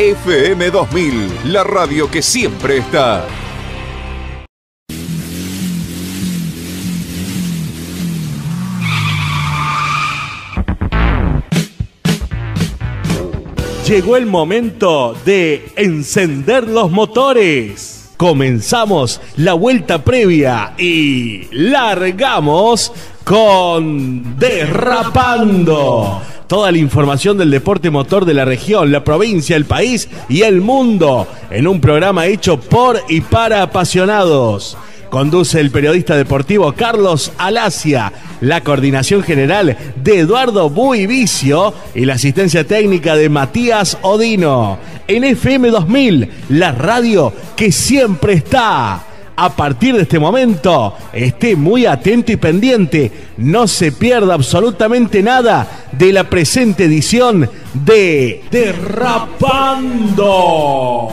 FM 2000, la radio que siempre está. Llegó el momento de encender los motores. Comenzamos la vuelta previa y largamos con Derrapando Toda la información del deporte motor de la región, la provincia, el país y el mundo en un programa hecho por y para apasionados. Conduce el periodista deportivo Carlos Alacia, la coordinación general de Eduardo Buivicio y la asistencia técnica de Matías Odino. En FM 2000, la radio que siempre está a partir de este momento. Esté muy atento y pendiente. No se pierda absolutamente nada de la presente edición de Derrapando.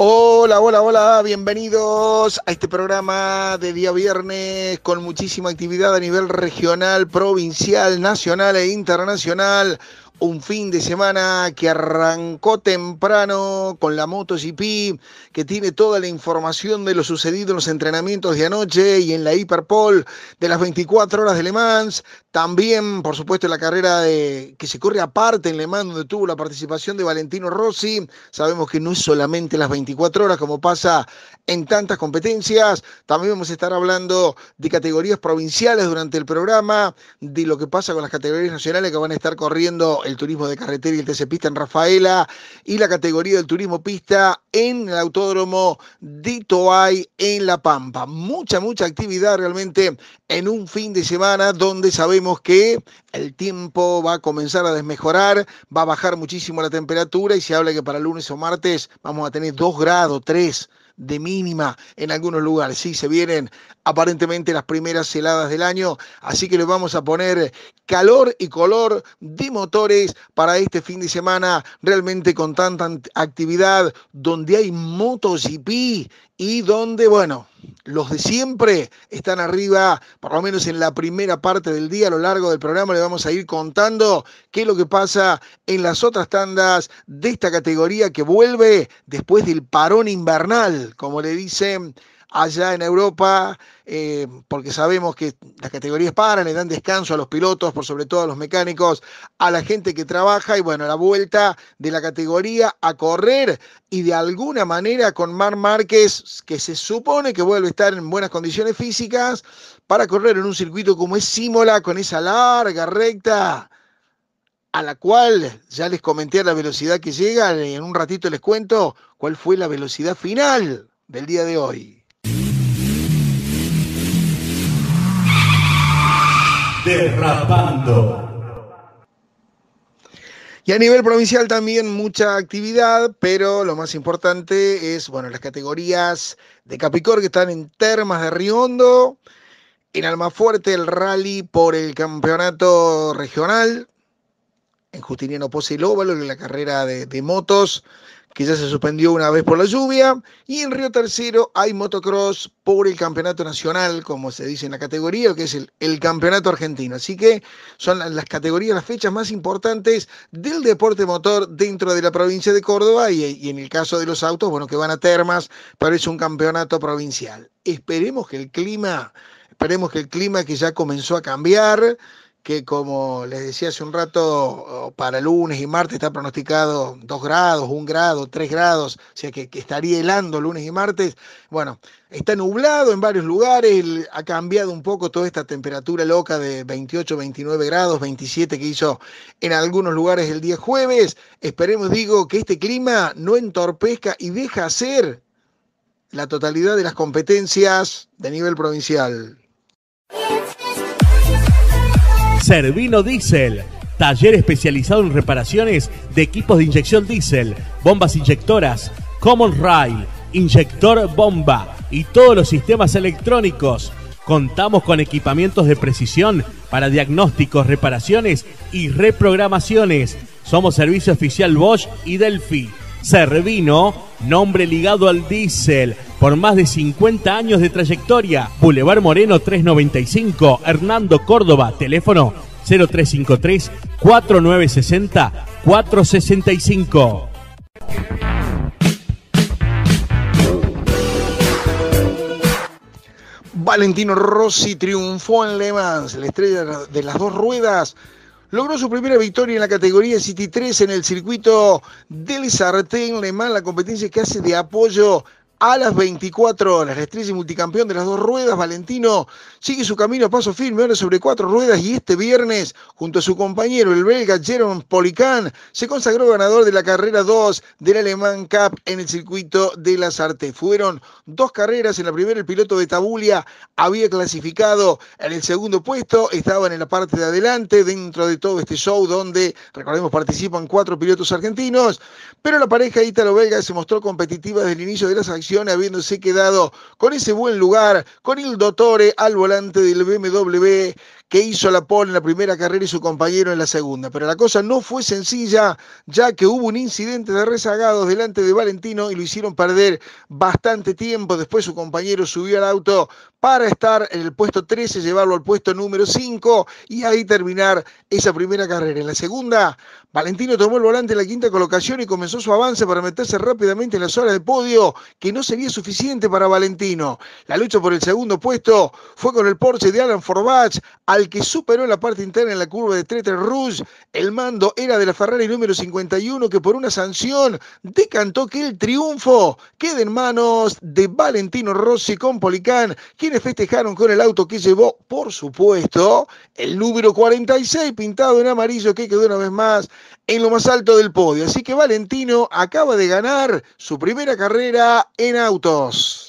Hola, hola, hola, bienvenidos a este programa de día viernes con muchísima actividad a nivel regional, provincial, nacional e internacional un fin de semana que arrancó temprano con la MotoGP, que tiene toda la información de lo sucedido en los entrenamientos de anoche y en la Hiperpol de las 24 horas de Le Mans. También, por supuesto, la carrera de, que se corre aparte en Le Mans, donde tuvo la participación de Valentino Rossi. Sabemos que no es solamente las 24 horas, como pasa en tantas competencias. También vamos a estar hablando de categorías provinciales durante el programa, de lo que pasa con las categorías nacionales que van a estar corriendo el turismo de carretera y el TC Pista en Rafaela, y la categoría del turismo pista en el autódromo de Toay en La Pampa. Mucha, mucha actividad realmente en un fin de semana donde sabemos que el tiempo va a comenzar a desmejorar, va a bajar muchísimo la temperatura y se habla que para lunes o martes vamos a tener 2 grados, 3 de mínima en algunos lugares. Sí, se vienen aparentemente las primeras heladas del año, así que le vamos a poner calor y color de motores para este fin de semana, realmente con tanta actividad, donde hay motos y pi y donde, bueno, los de siempre están arriba, por lo menos en la primera parte del día. A lo largo del programa le vamos a ir contando qué es lo que pasa en las otras tandas de esta categoría que vuelve después del parón invernal, como le dicen allá en Europa, eh, porque sabemos que las categorías paran, le dan descanso a los pilotos, por sobre todo a los mecánicos, a la gente que trabaja y bueno, la vuelta de la categoría a correr y de alguna manera con Mar Márquez, que se supone que vuelve a estar en buenas condiciones físicas, para correr en un circuito como es Simola, con esa larga recta a la cual ya les comenté la velocidad que llega, y en un ratito les cuento cuál fue la velocidad final del día de hoy. Y a nivel provincial también mucha actividad, pero lo más importante es, bueno, las categorías de Capicor que están en Termas de Riondo, en Almafuerte el rally por el campeonato regional, en Justiniano Pose el óvalo, en la carrera de, motos, que ya se suspendió una vez por la lluvia. Y en Río Tercero hay motocross por el campeonato nacional, como se dice en la categoría, que es el, campeonato argentino. Así que son las, categorías, las fechas más importantes del deporte motor dentro de la provincia de Córdoba y, y, en el caso de los autos, bueno, que van a termas, pero es un campeonato provincial. Esperemos que el clima, esperemos que el clima que ya comenzó a cambiar que como les decía hace un rato, para lunes y martes está pronosticado 2 grados, 1 grado, 3 grados, o sea que, estaría helando lunes y martes. Bueno, está nublado en varios lugares, ha cambiado un poco toda esta temperatura loca de 28, 29 grados, 27 que hizo en algunos lugares el día jueves. Esperemos, digo, que este clima no entorpezca y deja ser la totalidad de las competencias de nivel provincial. Servino Diesel, taller especializado en reparaciones de equipos de inyección diésel, bombas inyectoras, Common Rail, inyector bomba y todos los sistemas electrónicos. Contamos con equipamientos de precisión para diagnósticos, reparaciones y reprogramaciones. Somos servicio oficial Bosch y Delphi. Servino, nombre ligado al diésel, por más de 50 años de trayectoria. Boulevard Moreno 395, Hernando Córdoba, teléfono 0353 4960 465. Valentino Rossi triunfó en Le Mans, la estrella de las dos ruedas logró su primera victoria en la categoría City 3 en el circuito del Sartén Le Mans, la competencia que hace de apoyo a las 24 horas. La estrella y multicampeón de las dos ruedas, Valentino, sigue su camino a paso firme, ahora sobre cuatro ruedas y este viernes, junto a su compañero, el belga Jerome Policán, se consagró ganador de la carrera 2 del Alemán Cup en el circuito de las Artes. Fueron dos carreras, en la primera el piloto de Tabulia había clasificado en el segundo puesto, estaban en la parte de adelante dentro de todo este show donde, recordemos, participan cuatro pilotos argentinos, pero la pareja ítalo-belga se mostró competitiva desde el inicio de las acciones habiéndose quedado con ese buen lugar, con el Dottore al volante del BMW que hizo la pole en la primera carrera y su compañero en la segunda. Pero la cosa no fue sencilla, ya que hubo un incidente de rezagados delante de Valentino y lo hicieron perder bastante tiempo. Después su compañero subió al auto para estar en el puesto 13, llevarlo al puesto número 5 y ahí terminar esa primera carrera. En la segunda Valentino tomó el volante en la quinta colocación y comenzó su avance para meterse rápidamente en la zona de podio, que no sería suficiente para Valentino. La lucha por el segundo puesto fue con el Porsche de Alan Forbach, al que superó en la parte interna en la curva de Treter Rouge. El mando era de la Ferrari número 51, que por una sanción decantó que el triunfo quede en manos de Valentino Rossi con Policán, quienes festejaron con el auto que llevó, por supuesto, el número 46 pintado en amarillo, que quedó una vez más en lo más alto del podio. Así que Valentino acaba de ganar su primera carrera en autos.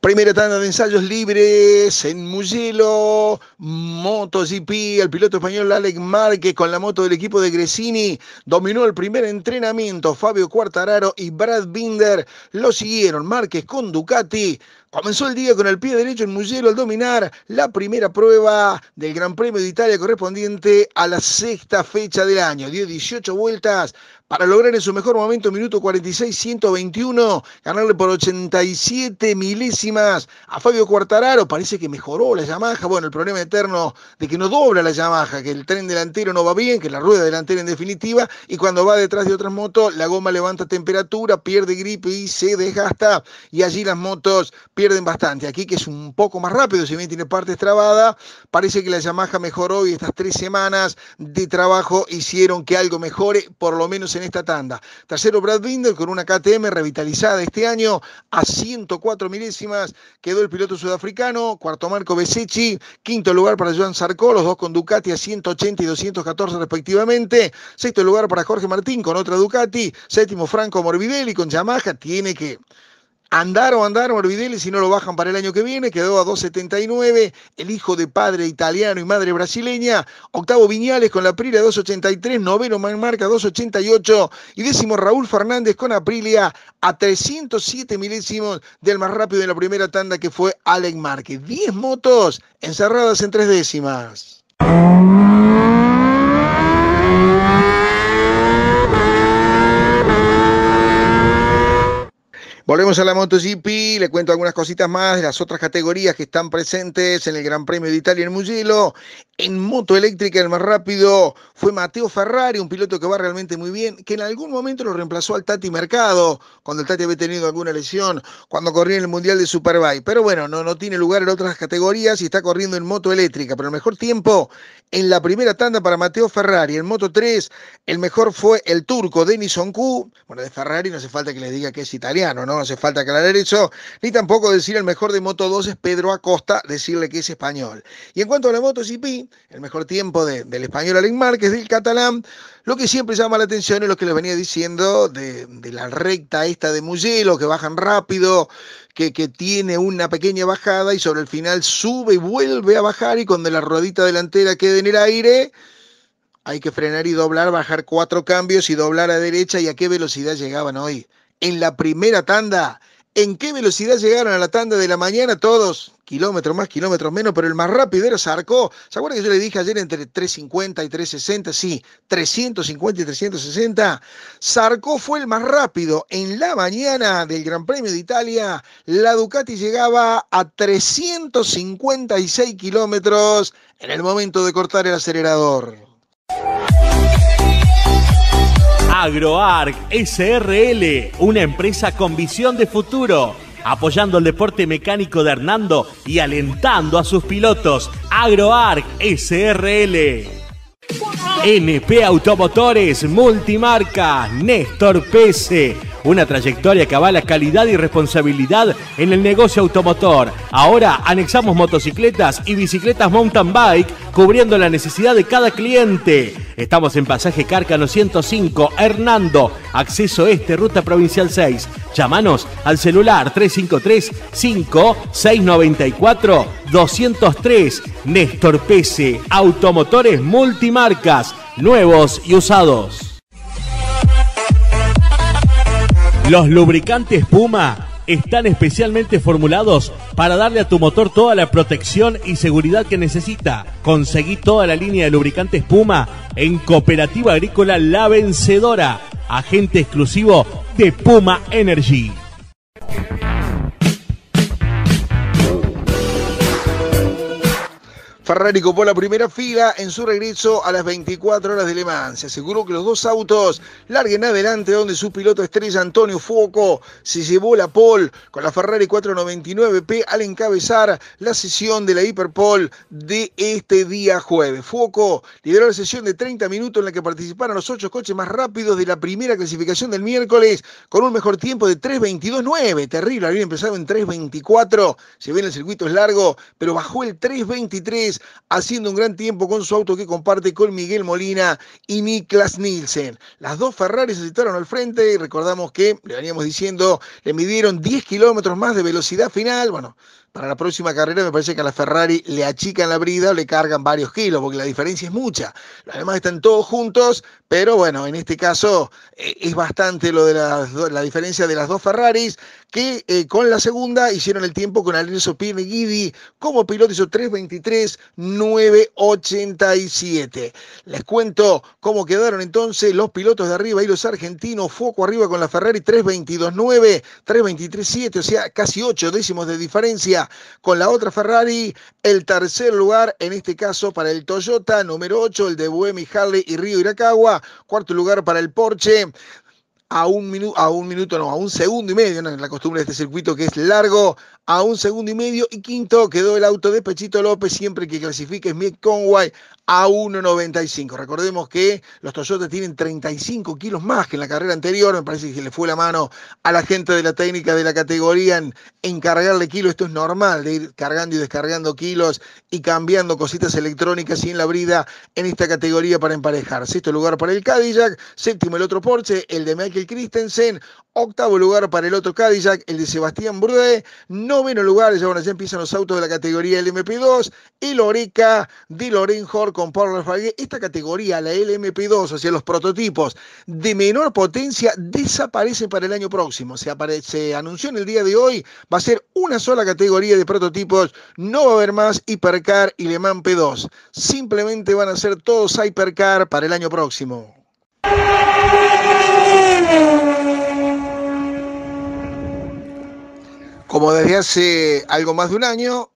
Primera tanda de ensayos libres en Mugello, MotoGP, el piloto español Alec Márquez con la moto del equipo de Gresini dominó el primer entrenamiento, Fabio Quartararo y Brad Binder lo siguieron, Márquez con Ducati, Comenzó el día con el pie derecho en Mugello al dominar la primera prueba del Gran Premio de Italia correspondiente a la sexta fecha del año. Dio 18 vueltas para lograr en su mejor momento, minuto 46, 121, ganarle por 87 milésimas a Fabio Cuartararo. Parece que mejoró la Yamaha. Bueno, el problema eterno de que no dobla la Yamaha, que el tren delantero no va bien, que la rueda delantera en definitiva, y cuando va detrás de otras motos, la goma levanta temperatura, pierde gripe y se desgasta. Y allí las motos pierden bastante. Aquí, que es un poco más rápido, si bien tiene partes trabadas, parece que la Yamaha mejoró y estas tres semanas de trabajo hicieron que algo mejore, por lo menos en esta tanda. Tercero, Brad Binder con una KTM revitalizada este año a 104 milésimas. Quedó el piloto sudafricano. Cuarto, Marco Besecchi. Quinto lugar para Joan Sarko, los dos con Ducati a 180 y 214 respectivamente. Sexto lugar para Jorge Martín con otra Ducati. Séptimo, Franco Morbidelli con Yamaha. Tiene que Andaron, andaron, Morbidelli, si no lo bajan para el año que viene, quedó a 2.79, el hijo de padre italiano y madre brasileña, octavo Viñales con la Aprilia 2.83, noveno Marca 2.88 y décimo Raúl Fernández con Aprilia a 307 milésimos del más rápido en la primera tanda que fue Alec Márquez. 10 motos encerradas en tres décimas. Volvemos a la MotoGP, le cuento algunas cositas más de las otras categorías que están presentes en el Gran Premio de Italia en Mugello. En moto eléctrica el más rápido fue Mateo Ferrari, un piloto que va realmente muy bien, que en algún momento lo reemplazó al Tati Mercado, cuando el Tati había tenido alguna lesión, cuando corría en el Mundial de Superbike. Pero bueno, no, no tiene lugar en otras categorías y está corriendo en moto eléctrica. Pero el mejor tiempo en la primera tanda para Mateo Ferrari. En moto 3, el mejor fue el turco Denison Q. Bueno, de Ferrari no hace falta que les diga que es italiano, ¿no? no hace falta aclarar eso, ni tampoco decir el mejor de Moto 2 es Pedro Acosta, decirle que es español. Y en cuanto a la Moto el mejor tiempo del español Alec Márquez, del catalán, lo que siempre llama la atención es lo que les venía diciendo de, la recta esta de Mugello, que bajan rápido, que, que, tiene una pequeña bajada y sobre el final sube y vuelve a bajar y cuando la ruedita delantera queda en el aire, hay que frenar y doblar, bajar cuatro cambios y doblar a derecha y a qué velocidad llegaban hoy en la primera tanda. ¿En qué velocidad llegaron a la tanda de la mañana todos? Kilómetros más, kilómetros menos, pero el más rápido era Sarko, ¿Se acuerdan que yo le dije ayer entre 350 y 360? Sí, 350 y 360. Sarco fue el más rápido. En la mañana del Gran Premio de Italia, la Ducati llegaba a 356 kilómetros en el momento de cortar el acelerador. AgroArc SRL, una empresa con visión de futuro, apoyando el deporte mecánico de Hernando y alentando a sus pilotos. AgroArc SRL. NP Automotores, Multimarca, Néstor Pese una trayectoria que avala calidad y responsabilidad en el negocio automotor. Ahora anexamos motocicletas y bicicletas mountain bike, cubriendo la necesidad de cada cliente. Estamos en Pasaje Cárcano 105, Hernando, acceso este, ruta provincial 6. Llámanos al celular 353-5694-203. Néstor Pese, Automotores Multimarcas, nuevos y usados. Los lubricantes Puma están especialmente formulados para darle a tu motor toda la protección y seguridad que necesita. Conseguí toda la línea de lubricantes Puma en Cooperativa Agrícola La Vencedora, agente exclusivo de Puma Energy. Ferrari copó la primera fila en su regreso a las 24 horas de Le Mans. Se aseguró que los dos autos larguen adelante donde su piloto estrella Antonio Fuoco se llevó la pole con la Ferrari 499P al encabezar la sesión de la Hyperpole de este día jueves. Fuoco lideró la sesión de 30 minutos en la que participaron los ocho coches más rápidos de la primera clasificación del miércoles con un mejor tiempo de 3.22.9. Terrible, había empezado en 3.24. Se ve el circuito es largo, pero bajó el 3.23 haciendo un gran tiempo con su auto que comparte con Miguel Molina y Niklas Nielsen. Las dos Ferraris se citaron al frente y recordamos que, le veníamos diciendo, le midieron 10 kilómetros más de velocidad final. Bueno, para la próxima carrera me parece que a la Ferrari le achican la brida o le cargan varios kilos, porque la diferencia es mucha. Además están todos juntos, pero bueno, en este caso eh, es bastante lo de la diferencia de las dos Ferraris, que eh, con la segunda hicieron el tiempo con Alonso Guidi como piloto hizo 3.23.987. Les cuento cómo quedaron entonces los pilotos de arriba y los argentinos, foco arriba con la Ferrari 3.22.9, 3.23.7, o sea, casi ocho décimos de diferencia con la otra Ferrari. El tercer lugar, en este caso, para el Toyota. Número 8, el de Buemi, Harley y Río Irakawa. Cuarto lugar para el Porsche a un minuto, a un minuto no, a un segundo y medio, en la costumbre de este circuito que es largo, a un segundo y medio. Y quinto quedó el auto de Pechito López, siempre que clasifique Smith Conway a 1.95. Recordemos que los Toyotas tienen 35 kilos más que en la carrera anterior. Me parece que le fue la mano a la gente de la técnica de la categoría en, cargarle kilos. Esto es normal, de ir cargando y descargando kilos y cambiando cositas electrónicas y en la brida en esta categoría para emparejar. Sexto lugar para el Cadillac, séptimo el otro Porsche, el de Michael Christensen, octavo lugar para el otro Cadillac, el de Sebastián Brue, no menos lugares, ya empiezan los autos de la categoría LMP2, el Oreca, de Lorenjor con Paul Rafael. Esta categoría, la LMP2, o sea, los prototipos de menor potencia, desaparecen para el año próximo. Se, aparece, anunció en el día de hoy, va a ser una sola categoría de prototipos, no va a haber más Hipercar y Le Mans P2. Simplemente van a ser todos Hypercar para el año próximo. Como desde hace algo más de un año,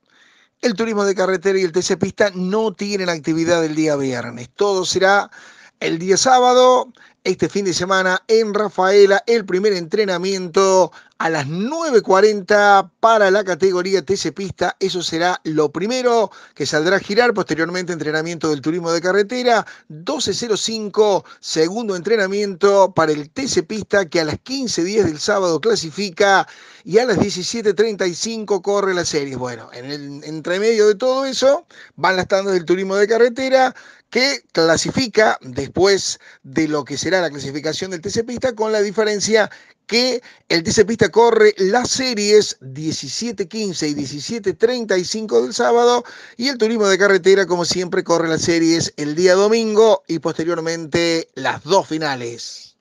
el turismo de carretera y el TC Pista no tienen actividad el día viernes. Todo será el día sábado este fin de semana en Rafaela, el primer entrenamiento a las 9.40 para la categoría TC Pista. Eso será lo primero que saldrá a girar. Posteriormente, entrenamiento del turismo de carretera. 12.05, segundo entrenamiento para el TC Pista, que a las 15.10 del sábado clasifica y a las 17.35 corre la serie. Bueno, en el entremedio de todo eso van las tandas del turismo de carretera que clasifica después de lo que será la clasificación del TC Pista, con la diferencia que el TC Pista corre las series 17.15 y 17.35 del sábado y el turismo de carretera, como siempre, corre las series el día domingo y posteriormente las dos finales.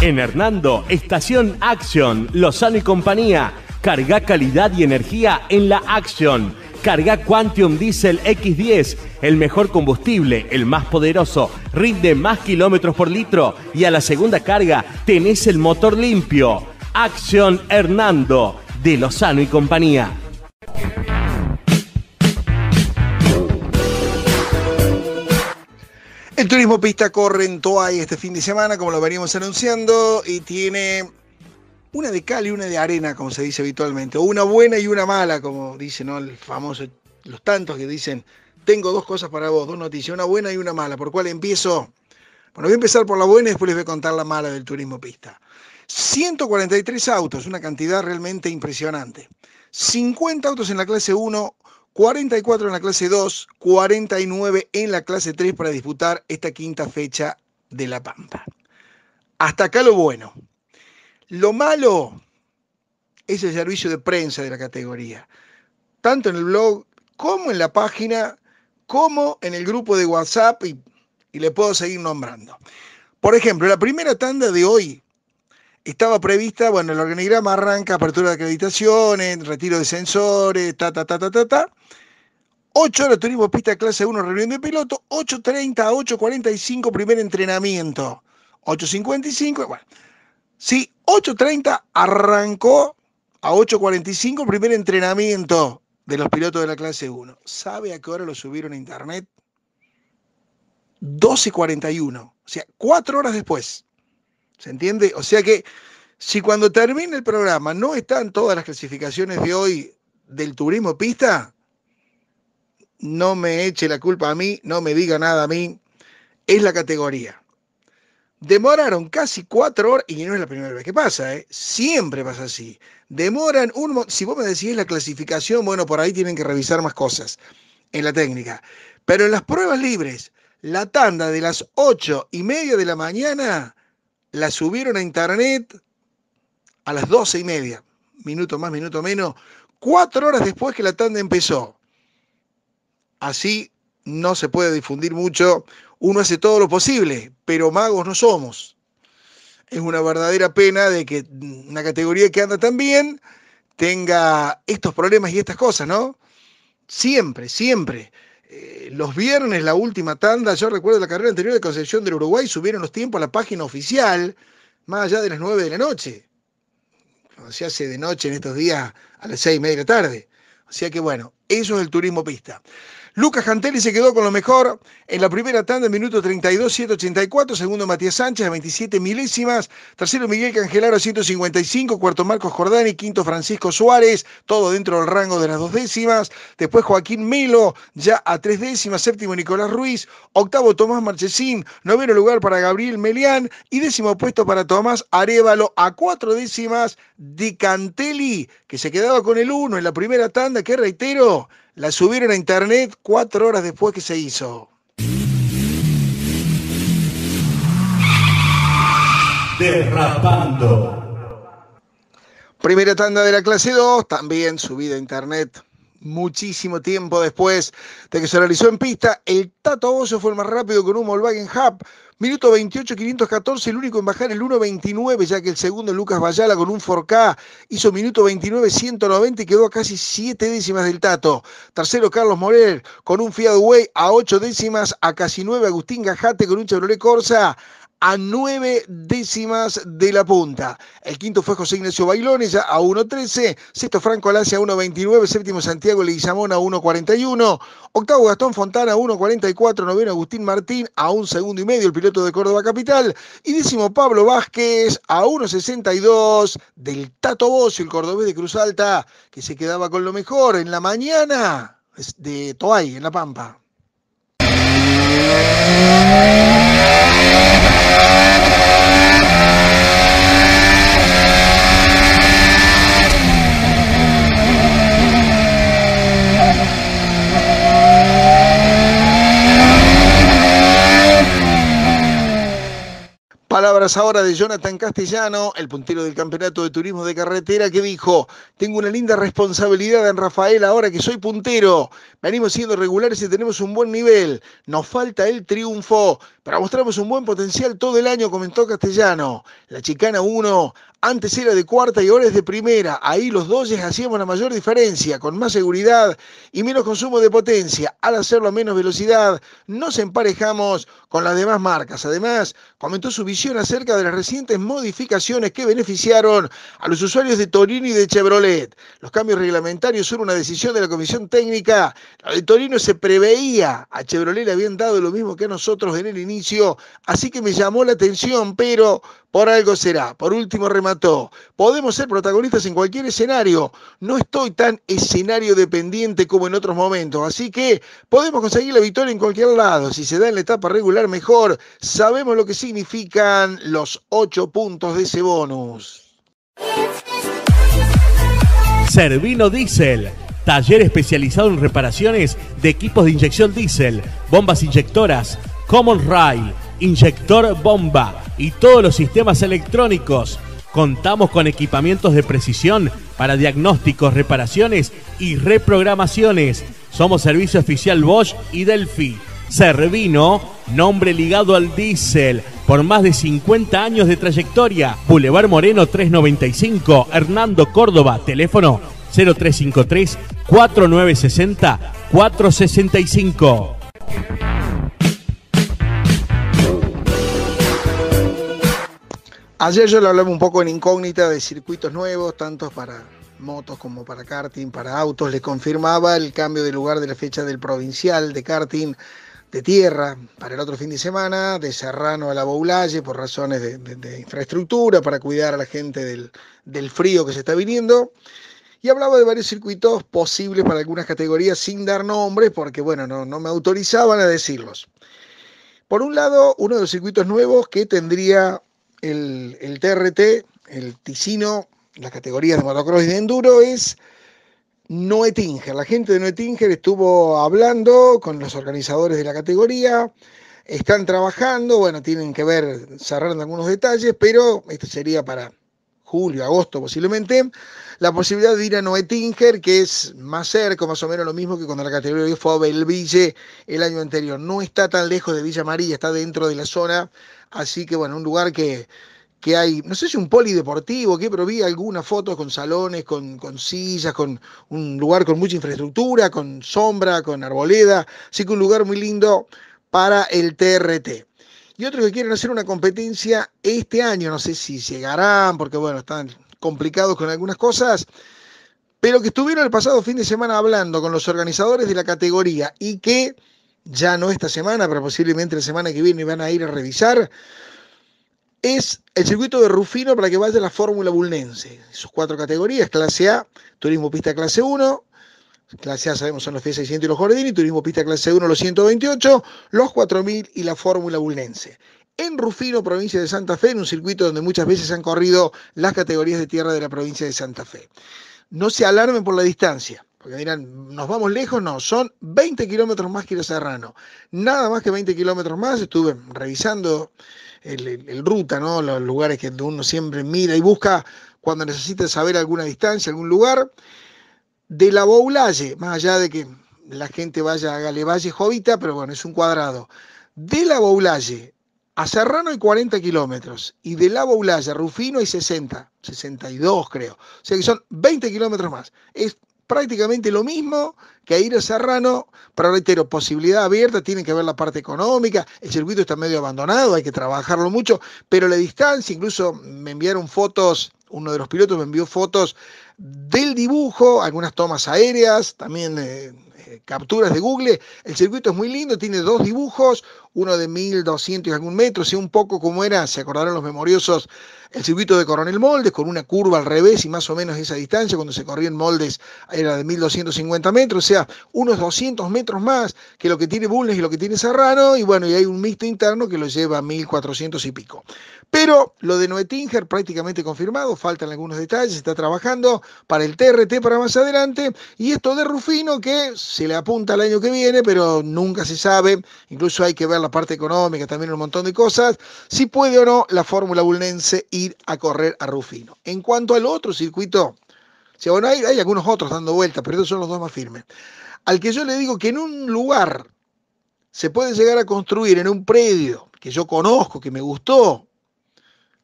En Hernando, Estación Action, Lozano y compañía. Carga calidad y energía en la acción. Carga Quantium Diesel X10, el mejor combustible, el más poderoso, rinde más kilómetros por litro y a la segunda carga tenés el motor limpio. Acción Hernando, de Lozano y compañía. El turismo pista corre en Toay este fin de semana, como lo veníamos anunciando, y tiene una de cal y una de arena, como se dice habitualmente, o una buena y una mala, como dicen ¿no? el los tantos que dicen, tengo dos cosas para vos, dos noticias, una buena y una mala, ¿por cuál empiezo? Bueno, voy a empezar por la buena y después les voy a contar la mala del turismo pista. 143 autos, una cantidad realmente impresionante. 50 autos en la clase 1, 44 en la clase 2, 49 en la clase 3 para disputar esta quinta fecha de La Pampa. Hasta acá lo bueno. Lo malo es el servicio de prensa de la categoría, tanto en el blog como en la página, como en el grupo de WhatsApp y, le puedo seguir nombrando. Por ejemplo, la primera tanda de hoy estaba prevista, bueno, el organigrama arranca apertura de acreditaciones, retiro de sensores, ta, ta, ta, ta, ta, ta. 8 horas turismo pista clase 1, reunión de piloto, 8.30 a 8.45 primer entrenamiento, 8.55, bueno. Sí, 8.30 arrancó a 8.45 el primer entrenamiento de los pilotos de la clase 1. ¿Sabe a qué hora lo subieron a internet? 12.41, o sea, cuatro horas después. ¿Se entiende? O sea que si cuando termine el programa no están todas las clasificaciones de hoy del turismo pista, no me eche la culpa a mí, no me diga nada a mí, es la categoría. Demoraron casi cuatro horas, y no es la primera vez que pasa, ¿eh? siempre pasa así. Demoran un... Si vos me decís la clasificación, bueno, por ahí tienen que revisar más cosas en la técnica. Pero en las pruebas libres, la tanda de las ocho y media de la mañana la subieron a internet a las doce y media, minuto más, minuto menos, cuatro horas después que la tanda empezó. Así no se puede difundir mucho uno hace todo lo posible, pero magos no somos. Es una verdadera pena de que una categoría que anda tan bien tenga estos problemas y estas cosas, ¿no? Siempre, siempre. Eh, los viernes, la última tanda, yo recuerdo la carrera anterior de Concepción del Uruguay, subieron los tiempos a la página oficial, más allá de las 9 de la noche. se hace de noche en estos días a las 6 y media de la tarde. O sea que bueno, eso es el turismo pista. Lucas Cantelli se quedó con lo mejor en la primera tanda, minuto 32, 184. Segundo, Matías Sánchez, a 27 milésimas. Tercero, Miguel Cangelaro, a 155. Cuarto, Marcos Jordani. Quinto, Francisco Suárez. Todo dentro del rango de las dos décimas. Después, Joaquín Melo, ya a tres décimas. Séptimo, Nicolás Ruiz. Octavo, Tomás Marchesín. Noveno lugar para Gabriel Melián. Y décimo puesto para Tomás Arevalo, a cuatro décimas. Di Cantelli, que se quedaba con el uno en la primera tanda, que reitero, la subieron a internet cuatro horas después que se hizo. Derrapando. Primera tanda de la clase 2, también subida a internet muchísimo tiempo después de que se realizó en pista. El Tato Bozo fue el más rápido con un Volkswagen Hub Minuto 28, 514, el único en bajar el 1.29, ya que el segundo Lucas Vallala con un 4K hizo minuto 29, 190 y quedó a casi 7 décimas del Tato. Tercero Carlos Morel con un Fiat Way a 8 décimas, a casi 9 Agustín Gajate con un Chevrolet Corsa a nueve décimas de la punta. El quinto fue José Ignacio Bailones a 1.13, sexto Franco Alasia a 1.29, séptimo Santiago Leguizamón a 1.41, octavo Gastón Fontana a 1.44, noveno Agustín Martín a un segundo y medio, el piloto de Córdoba Capital, y décimo Pablo Vázquez a 1.62 del Tato Bocio, el cordobés de Cruz Alta, que se quedaba con lo mejor en la mañana de Toay, en La Pampa. Yeah. Palabras ahora de Jonathan Castellano, el puntero del Campeonato de Turismo de Carretera, que dijo, tengo una linda responsabilidad en Rafael ahora que soy puntero. Venimos siendo regulares y tenemos un buen nivel. Nos falta el triunfo, pero mostramos un buen potencial todo el año, comentó Castellano. La Chicana 1 antes era de cuarta y ahora es de primera. Ahí los doyes hacíamos la mayor diferencia, con más seguridad y menos consumo de potencia. Al hacerlo a menos velocidad, nos emparejamos con las demás marcas. Además, comentó su visión acerca de las recientes modificaciones que beneficiaron a los usuarios de Torino y de Chevrolet. Los cambios reglamentarios son una decisión de la Comisión Técnica. La de Torino se preveía, a Chevrolet le habían dado lo mismo que a nosotros en el inicio, así que me llamó la atención, pero por algo será. Por último remató. Podemos ser protagonistas en cualquier escenario. No estoy tan escenario dependiente como en otros momentos. Así que podemos conseguir la victoria en cualquier lado. Si se da en la etapa regular, mejor. Sabemos lo que significan los ocho puntos de ese bonus. Servino Diesel. Taller especializado en reparaciones de equipos de inyección diésel, bombas inyectoras Common Rail, inyector bomba y todos los sistemas electrónicos. Contamos con equipamientos de precisión para diagnósticos, reparaciones y reprogramaciones. Somos servicio oficial Bosch y Delphi. Servino, nombre ligado al diésel, por más de 50 años de trayectoria. Boulevard Moreno 395, Hernando Córdoba, teléfono 0353 4960 465. Ayer yo le hablaba un poco en incógnita de circuitos nuevos, tanto para motos como para karting, para autos. Le confirmaba el cambio de lugar de la fecha del provincial de karting de tierra para el otro fin de semana, de Serrano a la Boulaye por razones de, infraestructura, para cuidar a la gente del, frío que se está viniendo y hablaba de varios circuitos posibles para algunas categorías sin dar nombres, porque bueno, no, no, me autorizaban a decirlos. Por un lado, uno de los circuitos nuevos que tendría el, TRT, el Ticino, las categorías de motocross y de enduro es Noetinger. La gente de Noetinger estuvo hablando con los organizadores de la categoría, están trabajando, bueno, tienen que ver, cerrando algunos detalles, pero esto sería para julio, agosto posiblemente, la posibilidad de ir a Noetinger, que es más cerca, más o menos lo mismo que cuando la categoría fue a Belville el año anterior. No está tan lejos de Villa María, está dentro de la zona Así que bueno, un lugar que, hay, no sé si un polideportivo, ¿qué? pero vi algunas fotos con salones, con, con, sillas, con un lugar con mucha infraestructura, con sombra, con arboleda. Así que un lugar muy lindo para el TRT. Y otros que quieren hacer una competencia este año, no sé si llegarán, porque bueno, están complicados con algunas cosas, pero que estuvieron el pasado fin de semana hablando con los organizadores de la categoría y que ya no esta semana, pero posiblemente la semana que viene van a ir a revisar, es el circuito de Rufino para que vaya la Fórmula Bulnense. Sus cuatro categorías, clase A, turismo pista clase 1, clase A sabemos son los F600 y los Jordini, turismo pista clase 1 los 128, los 4000 y la Fórmula Bulnense. En Rufino, provincia de Santa Fe, en un circuito donde muchas veces han corrido las categorías de tierra de la provincia de Santa Fe. No se alarmen por la distancia. Porque dirán, ¿nos vamos lejos? No, son 20 kilómetros más que ir a Serrano. Nada más que 20 kilómetros más. Estuve revisando el, ruta, ¿no? Los lugares que uno siempre mira y busca cuando necesita saber alguna distancia, algún lugar. De la Boulaye, más allá de que la gente vaya a Galevalle Jovita, pero bueno, es un cuadrado. De la Boulaye a Serrano hay 40 kilómetros y de la Boulaye a Rufino hay 60, 62 creo. O sea que son 20 kilómetros más. Es prácticamente lo mismo que Aire Serrano, pero reitero, posibilidad abierta, tiene que ver la parte económica, el circuito está medio abandonado, hay que trabajarlo mucho, pero la distancia, incluso me enviaron fotos, uno de los pilotos me envió fotos del dibujo, algunas tomas aéreas, también eh, eh, capturas de Google. El circuito es muy lindo, tiene dos dibujos, uno de 1200 y algún metro, y un poco como era, se acordaron los memoriosos el circuito de Coronel Moldes, con una curva al revés y más o menos esa distancia, cuando se corría en Moldes era de 1250 metros, o sea, unos 200 metros más que lo que tiene Bulnes y lo que tiene Serrano, y bueno, y hay un mixto interno que lo lleva a 1400 y pico. Pero lo de Noetinger prácticamente confirmado, faltan algunos detalles, está trabajando para el TRT para más adelante, y esto de Rufino que se le apunta al año que viene, pero nunca se sabe, incluso hay que ver la parte económica, también un montón de cosas, si puede o no la fórmula bulnense y a correr a Rufino. En cuanto al otro circuito, bueno, hay algunos otros dando vueltas, pero estos son los dos más firmes. Al que yo le digo que en un lugar se puede llegar a construir, en un predio que yo conozco, que me gustó,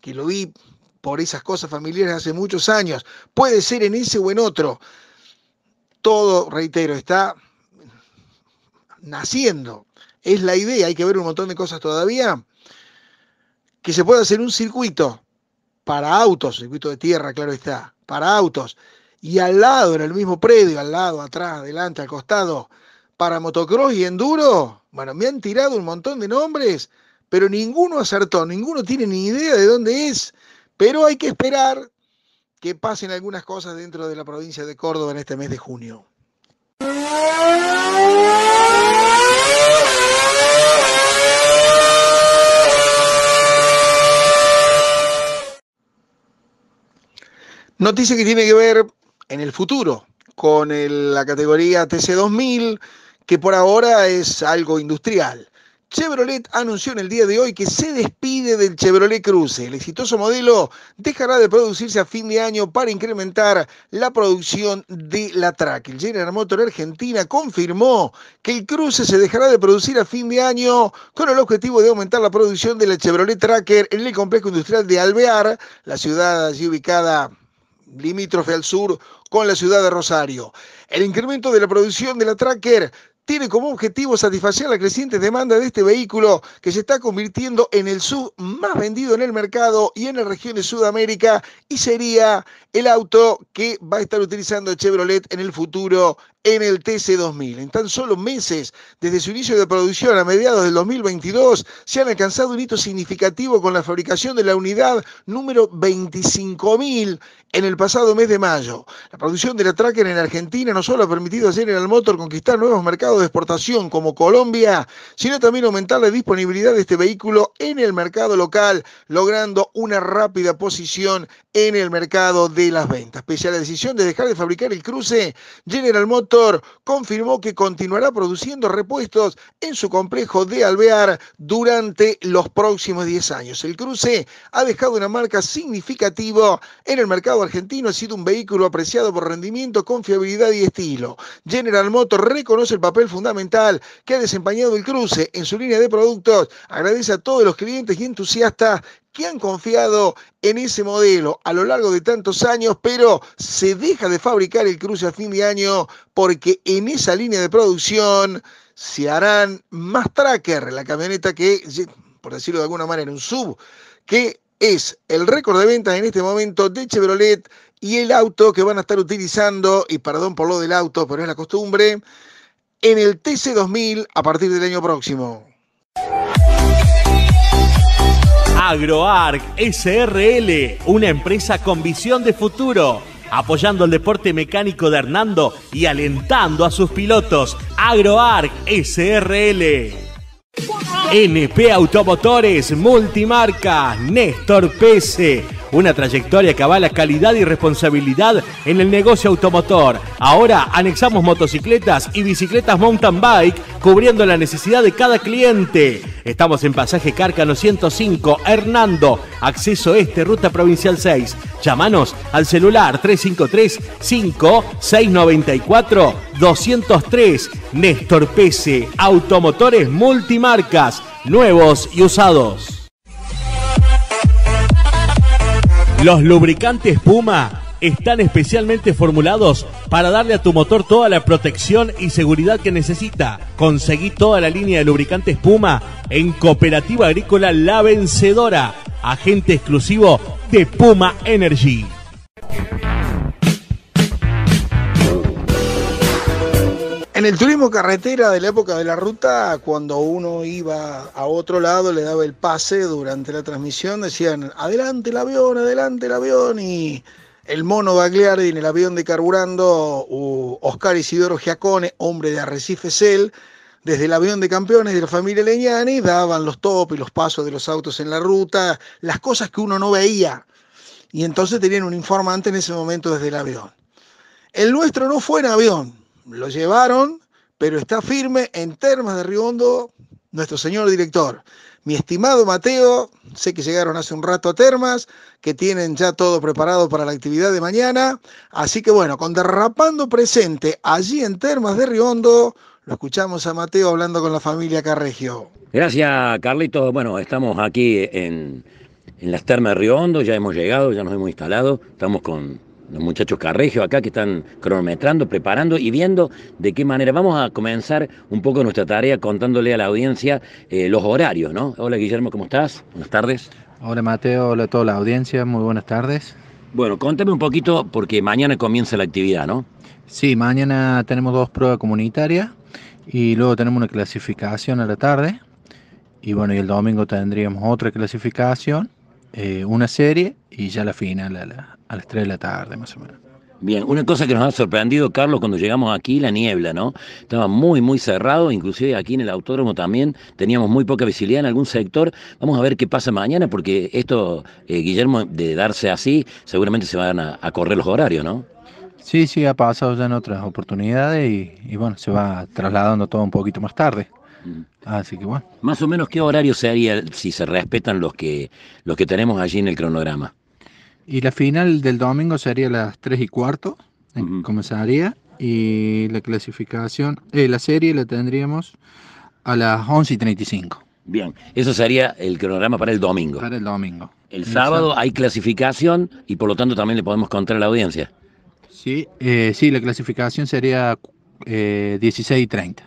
que lo vi por esas cosas familiares hace muchos años, puede ser en ese o en otro. Todo, reitero, está naciendo. Es la idea, hay que ver un montón de cosas todavía. Que se pueda hacer un circuito para autos, circuito de tierra, claro está, para autos. Y al lado, en el mismo predio, al lado, atrás, adelante, al costado, para motocross y enduro, bueno, me han tirado un montón de nombres, pero ninguno acertó, ninguno tiene ni idea de dónde es, pero hay que esperar que pasen algunas cosas dentro de la provincia de Córdoba en este mes de junio. Noticia que tiene que ver en el futuro con la categoría TC2000, que por ahora es algo industrial. Chevrolet anunció en el día de hoy que se despide del Chevrolet Cruze. El exitoso modelo dejará de producirse a fin de año para incrementar la producción de la Tracker. General Motor Argentina confirmó que el Cruze se dejará de producir a fin de año con el objetivo de aumentar la producción de la Chevrolet Tracker en el complejo industrial de Alvear, la ciudad allí ubicada limítrofe al sur con la ciudad de Rosario. El incremento de la producción de la Tracker tiene como objetivo satisfacer la creciente demanda de este vehículo que se está convirtiendo en el sub más vendido en el mercado y en la región de Sudamérica y sería el auto que va a estar utilizando Chevrolet en el futuro en el TC2000. En tan solo meses, desde su inicio de producción a mediados del 2022, se han alcanzado un hito significativo con la fabricación de la unidad número 25.000 en el pasado mes de mayo. La producción de la Tracker en Argentina no solo ha permitido hacer en el Motor conquistar nuevos mercados de exportación como Colombia, sino también aumentar la disponibilidad de este vehículo en el mercado local, logrando una rápida posición en el mercado de las ventas. Pese a la decisión de dejar de fabricar el cruce, General Motor confirmó que continuará produciendo repuestos en su complejo de Alvear durante los próximos 10 años. El cruce ha dejado una marca significativa en el mercado argentino, ha sido un vehículo apreciado por rendimiento, confiabilidad y estilo. General Motor reconoce el papel fundamental que ha desempeñado el cruce en su línea de productos. Agradece a todos los clientes y entusiastas que han confiado en ese modelo a lo largo de tantos años, pero se deja de fabricar el cruce a fin de año porque en esa línea de producción se harán más tracker, la camioneta que, por decirlo de alguna manera, en un sub, que es el récord de ventas en este momento de Chevrolet y el auto que van a estar utilizando, y perdón por lo del auto, pero es la costumbre, en el TC2000 a partir del año próximo. AgroArc SRL, una empresa con visión de futuro, apoyando el deporte mecánico de Hernando y alentando a sus pilotos. AgroArc SRL. NP Automotores, Multimarca, Néstor Pese una trayectoria que avala calidad y responsabilidad en el negocio automotor. Ahora anexamos motocicletas y bicicletas mountain bike, cubriendo la necesidad de cada cliente. Estamos en pasaje Cárcano 105, Hernando, acceso este, ruta provincial 6. Llámanos al celular 353 5694 203 Néstor Pese, Automotores Multimarcas, nuevos y usados. Los lubricantes Puma están especialmente formulados para darle a tu motor toda la protección y seguridad que necesita. Conseguí toda la línea de lubricantes Puma en Cooperativa Agrícola La Vencedora, agente exclusivo de Puma Energy. En el turismo carretera de la época de la ruta, cuando uno iba a otro lado, le daba el pase durante la transmisión, decían, adelante el avión, adelante el avión, y el mono Bagliardi en el avión de carburando, Oscar Isidoro Giacone, hombre de Arrecife Cel, desde el avión de campeones de la familia Leñani, daban los top y los pasos de los autos en la ruta, las cosas que uno no veía. Y entonces tenían un informante en ese momento desde el avión. El nuestro no fue en avión, lo llevaron, pero está firme en Termas de Riondo, nuestro señor director. Mi estimado Mateo, sé que llegaron hace un rato a Termas, que tienen ya todo preparado para la actividad de mañana. Así que bueno, con Derrapando Presente allí en Termas de Riondo, lo escuchamos a Mateo hablando con la familia Carregio. Gracias, Carlitos. Bueno, estamos aquí en, en las Termas de Riondo, ya hemos llegado, ya nos hemos instalado. Estamos con los muchachos Carregio acá que están cronometrando, preparando y viendo de qué manera. Vamos a comenzar un poco nuestra tarea contándole a la audiencia eh, los horarios, ¿no? Hola Guillermo, ¿cómo estás? Buenas tardes. Hola Mateo, hola a toda la audiencia, muy buenas tardes. Bueno, contame un poquito porque mañana comienza la actividad, ¿no? Sí, mañana tenemos dos pruebas comunitarias y luego tenemos una clasificación a la tarde y bueno, y el domingo tendríamos otra clasificación, eh, una serie y ya la final la, a las 3 de la tarde más o menos. Bien, una cosa que nos ha sorprendido, Carlos, cuando llegamos aquí, la niebla, ¿no? Estaba muy, muy cerrado, inclusive aquí en el autódromo también teníamos muy poca visibilidad en algún sector. Vamos a ver qué pasa mañana, porque esto, eh, Guillermo, de darse así, seguramente se van a, correr los horarios, ¿no? Sí, sí, ha pasado ya en otras oportunidades y, bueno, se va trasladando todo un poquito más tarde. Mm. Así que bueno. Más o menos qué horario sería haría si se respetan los que los que tenemos allí en el cronograma. Y la final del domingo sería las 3 y cuarto, comenzaría. Y la clasificación, eh, la serie la tendríamos a las 11 y 35. Bien, eso sería el cronograma para el domingo. Para el domingo. El sábado hay clasificación y por lo tanto también le podemos contar a la audiencia. Sí, eh, sí la clasificación sería eh, 16 y 30.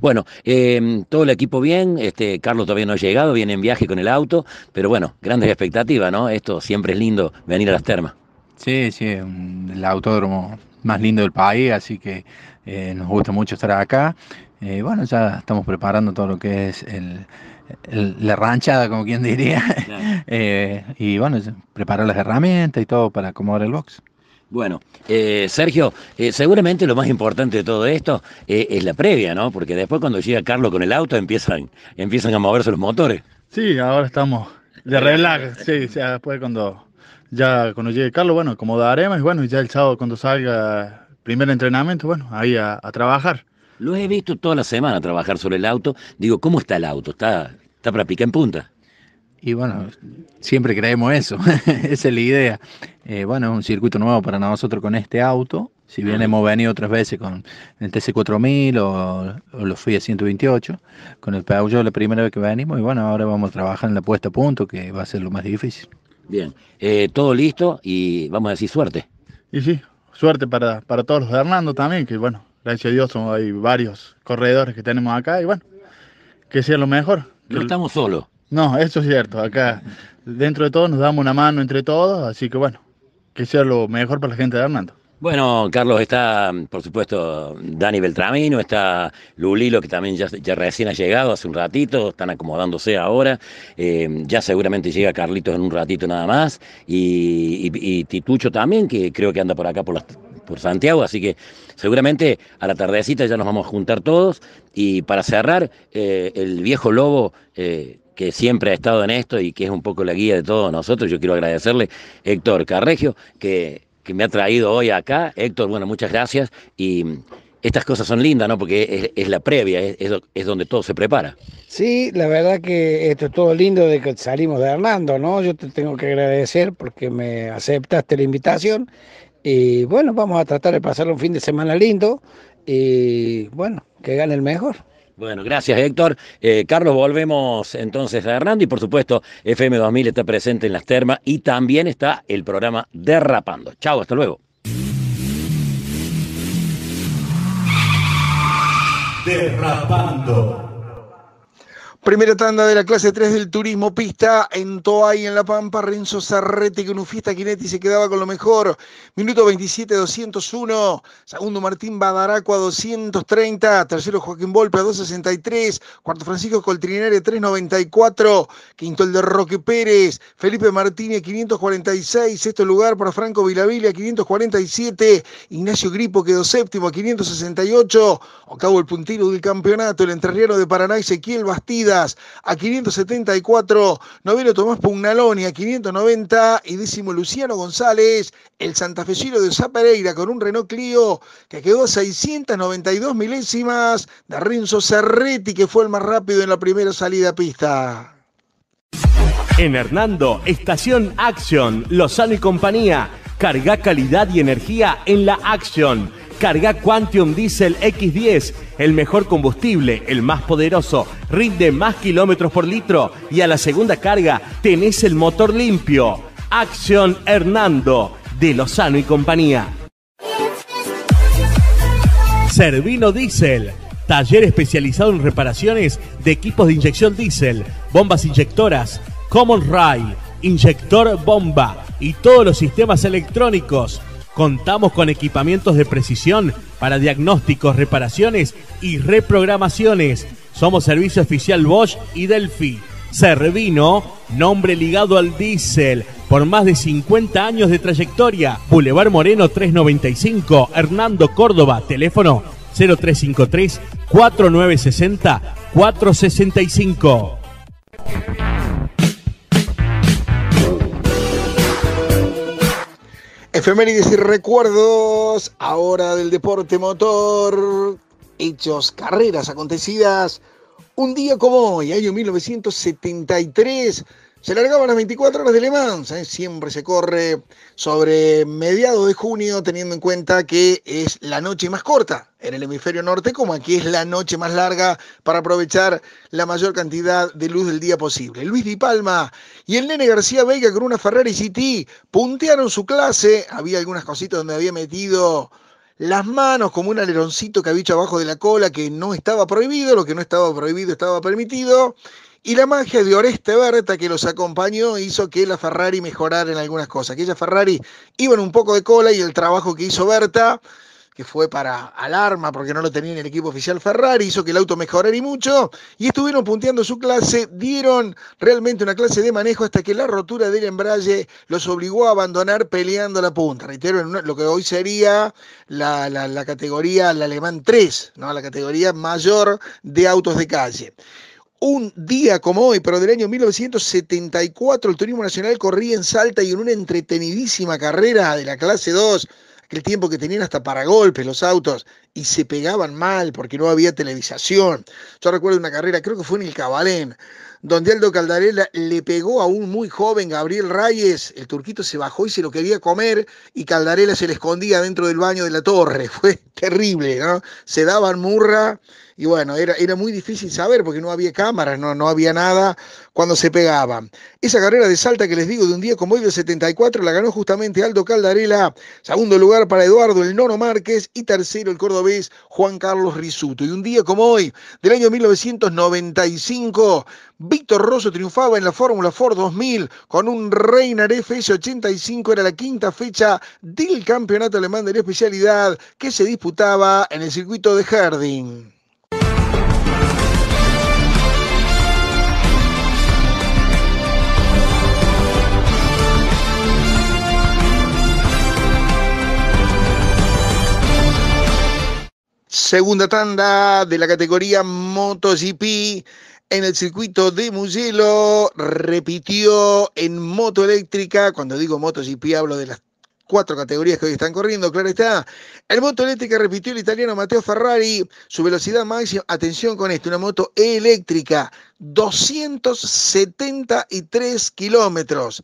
Bueno, em, todo el equipo bien, este, Carlos todavía no ha llegado, viene en viaje con el auto, pero bueno, grandes expectativas, ¿no? Esto siempre es lindo venir a las termas. Sí, sí, el autódromo más lindo del país, así que eh, nos gusta mucho estar acá. Eh, bueno, ya estamos preparando todo lo que es el, la ranchada, como quien diría. Eh, y bueno, preparar las herramientas y todo para acomodar el box. Bueno, eh, Sergio, eh, seguramente lo más importante de todo esto eh, es la previa, ¿no? Porque después cuando llega Carlos con el auto empiezan, empiezan a moverse los motores. Sí, ahora estamos de relax, sí, después cuando ya cuando llegue Carlos, bueno, acomodaremos y bueno, ya el sábado cuando salga el primer entrenamiento, bueno, ahí a, trabajar. Lo he visto toda la semana trabajar sobre el auto. Digo, ¿cómo está el auto? ¿Está, está para pica en punta? Y bueno, siempre creemos eso, esa es la idea. Eh, bueno, es un circuito nuevo para nosotros con este auto, si bien hemos venido otras veces con el TC4000 o, o los FIA 128, con el Peugeot la primera vez que venimos, y bueno, ahora vamos a trabajar en la puesta a punto, que va a ser lo más difícil. Bien, eh, todo listo y vamos a decir suerte. Y sí, suerte para, para todos los de Hernando también, que bueno, gracias a Dios hay varios corredores que tenemos acá, y bueno, que sea lo mejor. No estamos solos. No, eso es cierto. Acá, dentro de todo, nos damos una mano entre todos, así que bueno, que sea lo mejor para la gente de Hernando. Bueno, Carlos, está, por supuesto, Dani Beltramino, está Lulilo, que también ya, recién ha llegado hace un ratito, están acomodándose ahora, eh, ya seguramente llega Carlitos en un ratito nada más, y, Titucho también, que creo que anda por acá por, por Santiago, así que seguramente a la tardecita ya nos vamos a juntar todos, y para cerrar, eh, el viejo lobo... Eh, que siempre ha estado en esto y que es un poco la guía de todos nosotros. Yo quiero agradecerle Héctor Carregio, que, me ha traído hoy acá. Héctor, bueno, muchas gracias. Y mm, estas cosas son lindas, ¿no? Porque es, la previa, es, es, donde todo se prepara. Sí, la verdad que esto es todo lindo de que salimos de Hernando, ¿no? Yo te tengo que agradecer porque me aceptaste la invitación. Y bueno, vamos a tratar de pasar un fin de semana lindo. Y bueno, que gane el mejor. Bueno, gracias Héctor. Eh, Carlos, volvemos entonces a Hernando y por supuesto FM2000 está presente en las termas y también está el programa Derrapando. Chao, hasta luego. Primera tanda de la clase 3 del turismo pista en Toay, en La Pampa, Renzo Sarrete que un fiesta Quinetti se quedaba con lo mejor. Minuto 27, 201. Segundo Martín Badaracua, 230. Tercero Joaquín Volpe, 263. Cuarto Francisco Coltrinere, 394. Quinto el de Roque Pérez. Felipe Martínez, 546. Sexto lugar para Franco Vilavilla, 547. Ignacio Gripo quedó séptimo, 568. Acabo el puntiro del campeonato, el entrerriano de Paraná, Ezequiel Bastida a 574, noveno Tomás Pugnaloni, a 590 y décimo Luciano González, el Santa santafesino de Pereira con un Renault Clio que quedó a 692 milésimas de Renzo Cerretti, que fue el más rápido en la primera salida a pista. En Hernando, Estación Action, Lozano y compañía. Carga calidad y energía en la Action Carga Quantium Diesel X10, el mejor combustible, el más poderoso, rinde más kilómetros por litro y a la segunda carga tenés el motor limpio. Acción Hernando, de Lozano y compañía. Servino Diesel, taller especializado en reparaciones de equipos de inyección diésel, bombas inyectoras, Common Rail, inyector bomba y todos los sistemas electrónicos Contamos con equipamientos de precisión para diagnósticos, reparaciones y reprogramaciones. Somos servicio oficial Bosch y Delphi. Servino, nombre ligado al diésel, por más de 50 años de trayectoria. Boulevard Moreno 395, Hernando Córdoba, teléfono 0353 4960 465. Efemérides y recuerdos, ahora del deporte motor, hechos, carreras acontecidas. Un día como hoy, año 1973, se largaban las 24 horas de Le Mans, ¿eh? siempre se corre sobre mediados de junio, teniendo en cuenta que es la noche más corta en el hemisferio norte, como aquí es la noche más larga para aprovechar la mayor cantidad de luz del día posible. Luis Di Palma y el nene García Vega con una Ferrari GT puntearon su clase, había algunas cositas donde había metido las manos como un aleroncito que había hecho abajo de la cola que no estaba prohibido, lo que no estaba prohibido estaba permitido y la magia de Oreste Berta que los acompañó hizo que la Ferrari mejorara en algunas cosas. Aquella Ferrari iba en un poco de cola y el trabajo que hizo Berta, que fue para alarma porque no lo tenía en el equipo oficial Ferrari, hizo que el auto mejorara y mucho. Y estuvieron punteando su clase, dieron realmente una clase de manejo hasta que la rotura del embrague los obligó a abandonar peleando la punta. Reitero, lo que hoy sería la, categoría, la alemán 3, ¿no? la categoría mayor de autos de calle un día como hoy, pero del año 1974, el Turismo Nacional corría en Salta y en una entretenidísima carrera de la clase 2, aquel tiempo que tenían hasta para golpes los autos y se pegaban mal porque no había televisación. Yo recuerdo una carrera, creo que fue en el Cabalén, donde Aldo Caldarela le pegó a un muy joven Gabriel Reyes, el turquito se bajó y se lo quería comer y Caldarela se le escondía dentro del baño de la torre. Fue terrible, ¿no? Se daban murra y bueno, era, era muy difícil saber porque no había cámaras, no, no había nada cuando se pegaban. Esa carrera de Salta que les digo de un día como hoy del 74 la ganó justamente Aldo Caldarela, segundo lugar para Eduardo el Nono Márquez y tercero el cordobés Juan Carlos Risuto. Y un día como hoy del año 1995 Víctor Rosso triunfaba en la Fórmula Ford 2000 con un Reiner FS85, era la quinta fecha del campeonato alemán de la especialidad que se disputaba en el circuito de Herding. Segunda tanda de la categoría MotoGP en el circuito de Mugello. Repitió en moto eléctrica. Cuando digo MotoGP hablo de las cuatro categorías que hoy están corriendo, claro está. en moto eléctrica repitió el italiano Matteo Ferrari, su velocidad máxima, atención con esto, una moto eléctrica, 273 kilómetros,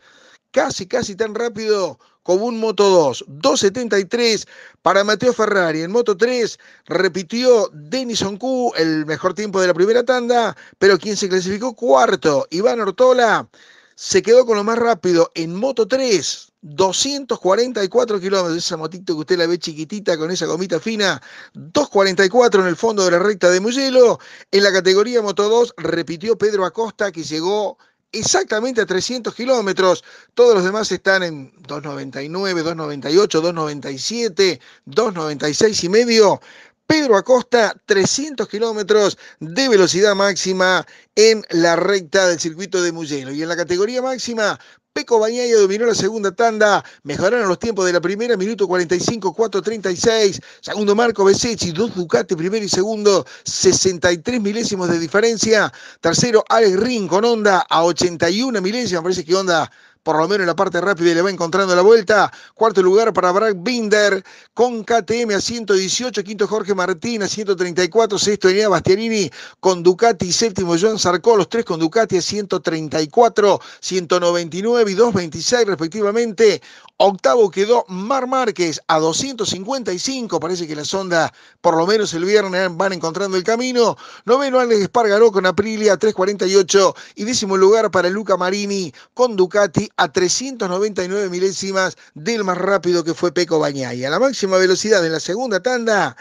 casi, casi tan rápido con un Moto 2, 2.73 para Mateo Ferrari. En Moto 3 repitió Denison Q el mejor tiempo de la primera tanda, pero quien se clasificó cuarto, Iván Ortola, se quedó con lo más rápido en Moto 3. 244 kilómetros, esa motito que usted la ve chiquitita con esa gomita fina, 244 en el fondo de la recta de Mugello. En la categoría Moto 2 repitió Pedro Acosta que llegó exactamente a 300 kilómetros. Todos los demás están en 299, 298, 297, 296 y medio. Pedro Acosta, 300 kilómetros de velocidad máxima en la recta del circuito de Mugello. Y en la categoría máxima, Peco Bañaya dominó la segunda tanda, mejoraron los tiempos de la primera, minuto 45, 4.36, segundo Marco Besechi, dos Ducati, primero y segundo, 63 milésimos de diferencia, tercero Alex Ring con onda a 81 milésimos, parece que onda por lo menos en la parte rápida y le va encontrando la vuelta. Cuarto lugar para Brad Binder con KTM a 118, quinto Jorge Martín a 134, sexto Elena Bastianini con Ducati, séptimo Joan Sarcó, los tres con Ducati a 134, 199 y 226 respectivamente. Octavo quedó Mar Márquez a 255, parece que la sonda por lo menos el viernes van encontrando el camino. Noveno Alex Espargaró con Aprilia a 348 y décimo lugar para Luca Marini con Ducati a 399 milésimas del más rápido que fue Peco Bañay. A la máxima velocidad en la segunda tanda,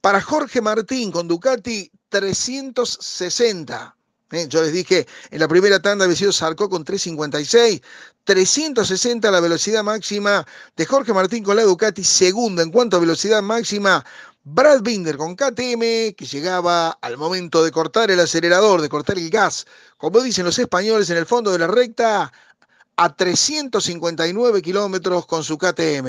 para Jorge Martín con Ducati, 360. Eh, yo les dije, en la primera tanda Vecino Sarcó con 356, 360 la velocidad máxima de Jorge Martín con la Ducati, segunda en cuanto a velocidad máxima, Brad Binder con KTM, que llegaba al momento de cortar el acelerador, de cortar el gas, como dicen los españoles en el fondo de la recta, a 359 kilómetros con su KTM.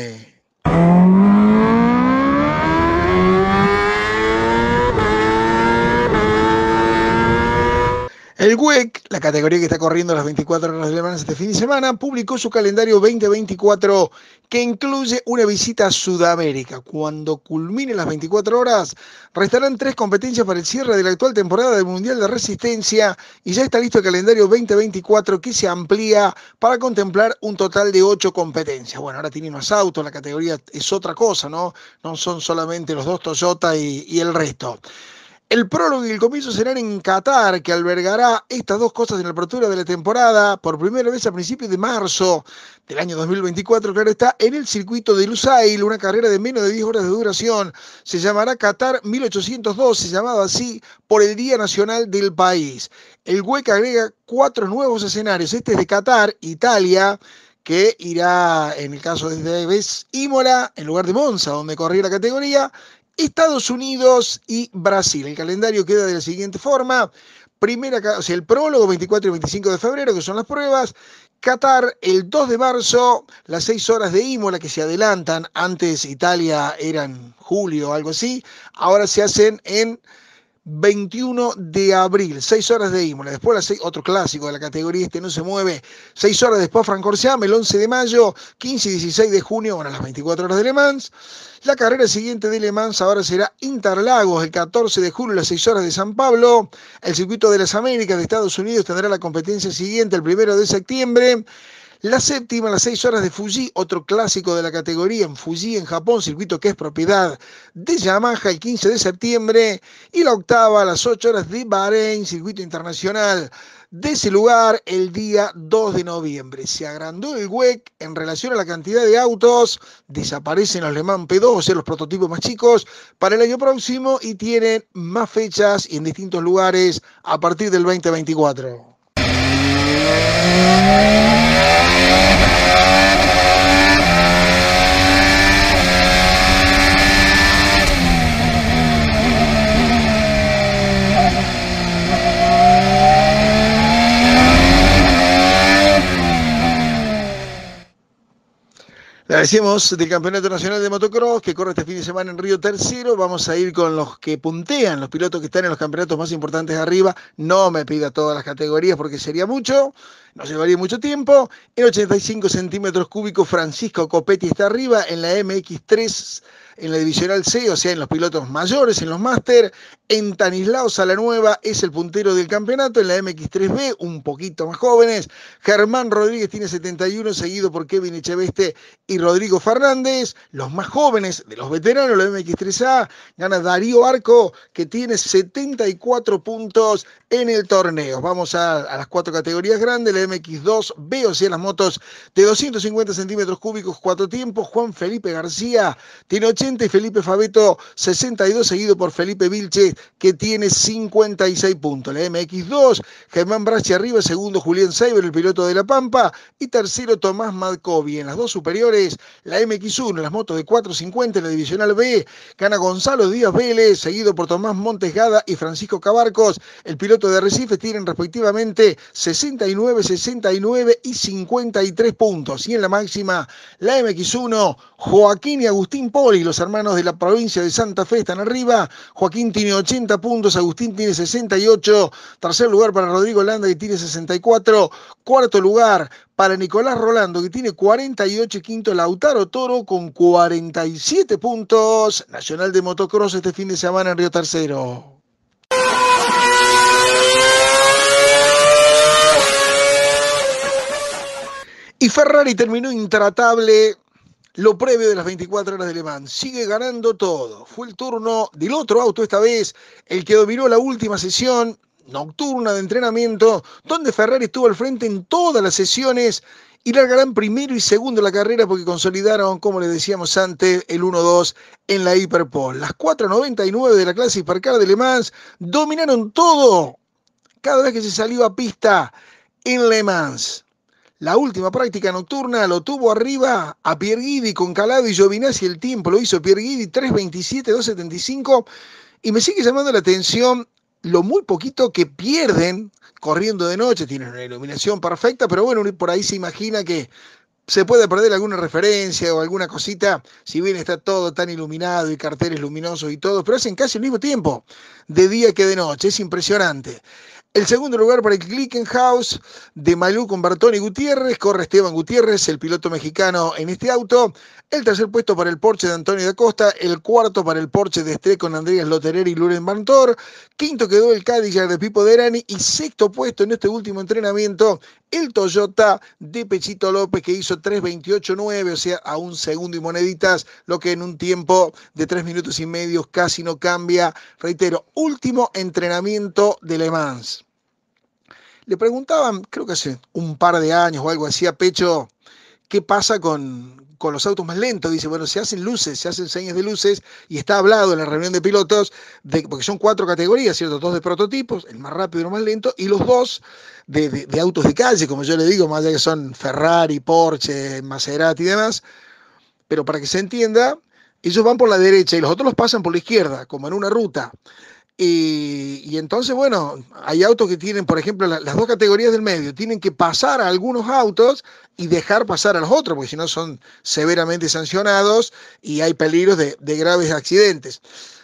El WEC, la categoría que está corriendo las 24 horas alemanas este fin de semana, publicó su calendario 2024 que incluye una visita a Sudamérica. Cuando culminen las 24 horas, restarán tres competencias para el cierre de la actual temporada del Mundial de Resistencia y ya está listo el calendario 2024 que se amplía para contemplar un total de ocho competencias. Bueno, ahora tienen más autos, la categoría es otra cosa, ¿no? No son solamente los dos Toyota y el resto. El prólogo y el comienzo serán en Qatar, que albergará estas dos cosas en la apertura de la temporada por primera vez a principios de marzo del año 2024, claro está, en el circuito de Lusail, una carrera de menos de 10 horas de duración. Se llamará Qatar 1812, llamado así por el Día Nacional del país. El hueco agrega cuatro nuevos escenarios. Este es de Qatar, Italia que irá, en el caso de esta Imola, en lugar de Monza, donde corría la categoría, Estados Unidos y Brasil. El calendario queda de la siguiente forma. Primera, el prólogo 24 y 25 de febrero, que son las pruebas. Qatar el 2 de marzo, las 6 horas de Imola que se adelantan. Antes Italia eran julio o algo así. Ahora se hacen en 21 de abril, 6 horas de Imola. Después otro clásico de la categoría, este no se mueve. 6 horas después Francorciam, el 11 de mayo, 15 y 16 de junio, bueno, las 24 horas de Le Mans. La carrera siguiente de Le Mans ahora será Interlagos, el 14 de julio, las 6 horas de San Pablo. El circuito de las Américas de Estados Unidos tendrá la competencia siguiente el 1 de septiembre. La séptima, las 6 horas de Fuji, otro clásico de la categoría en Fuji, en Japón, circuito que es propiedad de Yamaha el 15 de septiembre. Y la octava, las 8 horas de Bahrein, circuito internacional de ese lugar el día 2 de noviembre. Se agrandó el WEC en relación a la cantidad de autos, desaparecen los Le Mans P2, o sea, los prototipos más chicos, para el año próximo y tienen más fechas y en distintos lugares a partir del 2024. Agradecemos del Campeonato Nacional de Motocross que corre este fin de semana en Río Tercero. Vamos a ir con los que puntean, los pilotos que están en los campeonatos más importantes arriba. No me pida todas las categorías porque sería mucho, nos llevaría mucho tiempo. En 85 centímetros cúbicos, Francisco Copetti está arriba. En la MX3 en la Divisional C, o sea, en los pilotos mayores, en los máster. En Tanislao Nueva es el puntero del campeonato, en la MX3B, un poquito más jóvenes. Germán Rodríguez tiene 71, seguido por Kevin Echeveste y Rodrigo Fernández. Los más jóvenes de los veteranos, la MX3A, gana Darío Arco, que tiene 74 puntos en el torneo. Vamos a, a las cuatro categorías grandes, la MX2B, o sea, las motos de 250 centímetros cúbicos, cuatro tiempos. Juan Felipe García tiene 80 y Felipe Fabeto 62, seguido por Felipe Vilche que tiene 56 puntos. La MX2, Germán Brachi arriba, segundo Julián Seiber, el piloto de La Pampa, y tercero Tomás Madcovi. En las dos superiores, la MX1, las motos de 450 en la divisional B, gana Gonzalo Díaz Vélez, seguido por Tomás Montesgada y Francisco Cabarcos. El piloto de Recife tienen respectivamente 69, 69 y 53 puntos. Y en la máxima, la MX1, Joaquín y Agustín Poli, los hermanos de la provincia de Santa Fe están arriba. Joaquín tiene 80 puntos, Agustín tiene 68. Tercer lugar para Rodrigo Landa que tiene 64. Cuarto lugar para Nicolás Rolando que tiene 48. Y quinto Lautaro Toro con 47 puntos. Nacional de Motocross este fin de semana en Río Tercero. Y Ferrari terminó intratable lo previo de las 24 horas de Le Mans. Sigue ganando todo. Fue el turno del otro auto esta vez, el que dominó la última sesión nocturna de entrenamiento, donde Ferrari estuvo al frente en todas las sesiones y largarán primero y segundo la carrera porque consolidaron, como les decíamos antes, el 1-2 en la Hiperpol. Las 4.99 de la clase Hipercar de Le Mans dominaron todo cada vez que se salió a pista en Le Mans. La última práctica nocturna lo tuvo arriba a Pierguidi con Calado y Giovinazzi. El tiempo lo hizo Pierguidi 3.27, 2.75. Y me sigue llamando la atención lo muy poquito que pierden corriendo de noche. Tienen una iluminación perfecta, pero bueno, por ahí se imagina que se puede perder alguna referencia o alguna cosita, si bien está todo tan iluminado y carteles luminosos y todo, pero hacen casi el mismo tiempo de día que de noche. Es impresionante. El segundo lugar para el House de Malú con Bartoni Gutiérrez, corre Esteban Gutiérrez, el piloto mexicano en este auto. El tercer puesto para el Porsche de Antonio da Costa, el cuarto para el Porsche de Estre con Andrés Loterer y Luren Bantor. Quinto quedó el Cadillac de Pipo Derani y sexto puesto en este último entrenamiento el Toyota de Pechito López que hizo 3.28.9, o sea, a un segundo y moneditas, lo que en un tiempo de tres minutos y medio casi no cambia. Reitero, último entrenamiento de Le Mans. Le preguntaban, creo que hace un par de años o algo así, a Pecho, ¿qué pasa con, los autos más lentos? Dice, bueno, se hacen luces, se hacen señas de luces y está hablado en la reunión de pilotos, de, porque son cuatro categorías, ¿cierto? Dos de prototipos, el más rápido y el más lento, y los dos de, de autos de calle, como yo le digo, más allá que son Ferrari, Porsche, Maserati y demás. Pero para que se entienda, ellos van por la derecha y los otros los pasan por la izquierda, como en una ruta. Y, entonces, bueno, hay autos que tienen, por ejemplo, las dos categorías del medio, tienen que pasar a algunos autos y dejar pasar a los otros, porque si no son severamente sancionados y hay peligros de, de graves accidentes.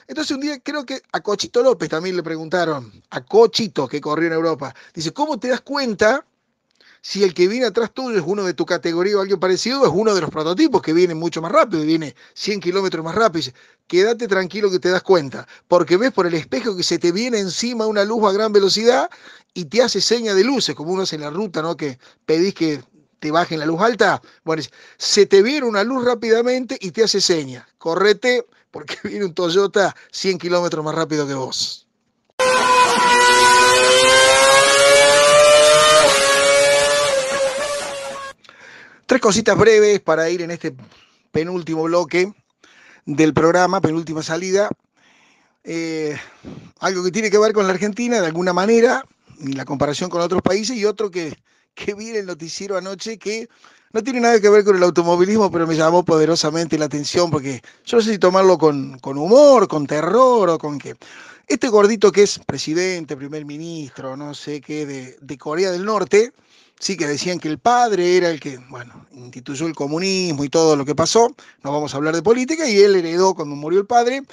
Entonces un día creo que a Cochito López también le preguntaron, a Cochito que corrió en Europa, dice, ¿cómo te das cuenta si el que viene atrás tuyo es uno de tu categoría o algo parecido, es uno de los prototipos que viene mucho más rápido, viene 100 kilómetros más rápido. Quédate tranquilo que te das cuenta, porque ves por el espejo que se te viene encima una luz a gran velocidad y te hace seña de luces, como uno hace en la ruta, ¿no? Que pedís que te bajen la luz alta. Bueno, se te viene una luz rápidamente y te hace seña. Correte, porque viene un Toyota 100 kilómetros más rápido que vos. Tres cositas breves para ir en este penúltimo bloque del programa, penúltima salida. Eh, algo que tiene que ver con la Argentina de alguna manera, y la comparación con otros países, y otro que, que vi en el noticiero anoche que no tiene nada que ver con el automovilismo, pero me llamó poderosamente la atención porque yo no sé si tomarlo con, humor, con terror o con qué. Este gordito que es presidente, primer ministro, no sé qué, de Corea del Norte, sí que decían que el padre era el que, bueno, instituyó el comunismo y todo lo que pasó, no vamos a hablar de política, y él heredó cuando murió el padre.